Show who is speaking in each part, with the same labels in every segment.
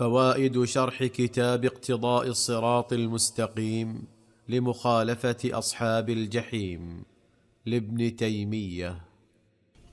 Speaker 1: فوائد شرح كتاب اقتضاء الصراط المستقيم لمخالفه اصحاب الجحيم لابن تيميه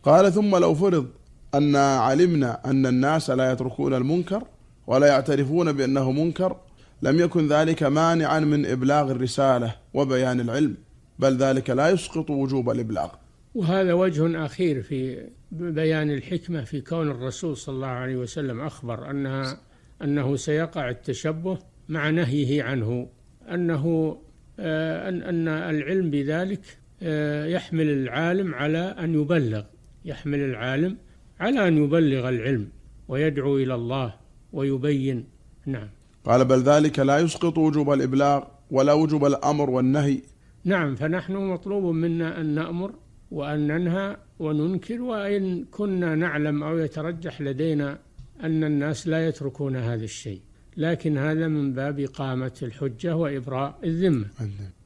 Speaker 1: قال ثم لو فرض ان علمنا ان الناس لا يتركون المنكر ولا يعترفون بانه منكر لم يكن ذلك مانعا من ابلاغ الرساله وبيان العلم بل ذلك لا يسقط وجوب الابلاغ
Speaker 2: وهذا وجه اخير في بيان الحكمه في كون الرسول صلى الله عليه وسلم اخبر انها أنه سيقع التشبه مع نهيه عنه أنه آه، أن أن العلم بذلك آه، يحمل العالم على أن يبلغ يحمل العالم على أن يبلغ العلم ويدعو إلى الله ويبين نعم
Speaker 1: قال بل ذلك لا يسقط وجوب الإبلاغ ولا وجوب الأمر والنهي
Speaker 2: نعم فنحن مطلوب منا أن نأمر وأن ننهى وننكر وإن كنا نعلم أو يترجح لدينا أن الناس لا يتركون هذا الشيء لكن هذا من باب إقامة الحجة وإبراء الذمة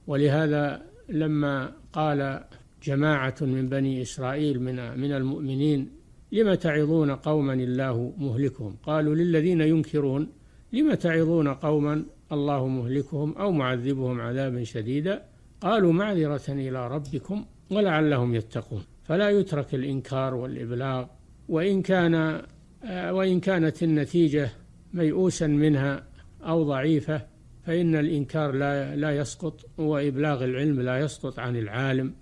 Speaker 2: ولهذا لما قال جماعة من بني إسرائيل من من المؤمنين لم تعظون قوما الله مهلكهم قالوا للذين ينكرون لم تعظون قوما الله مهلكهم أو معذبهم عذابا شديدا قالوا معذرة إلى ربكم ولعلهم يتقون فلا يترك الإنكار والإبلاغ وإن كان آه، وإن كانت النتيجة ميؤوسا منها أو ضعيفة فإن الإنكار لا لا يسقط وإبلاغ العلم لا يسقط عن العالم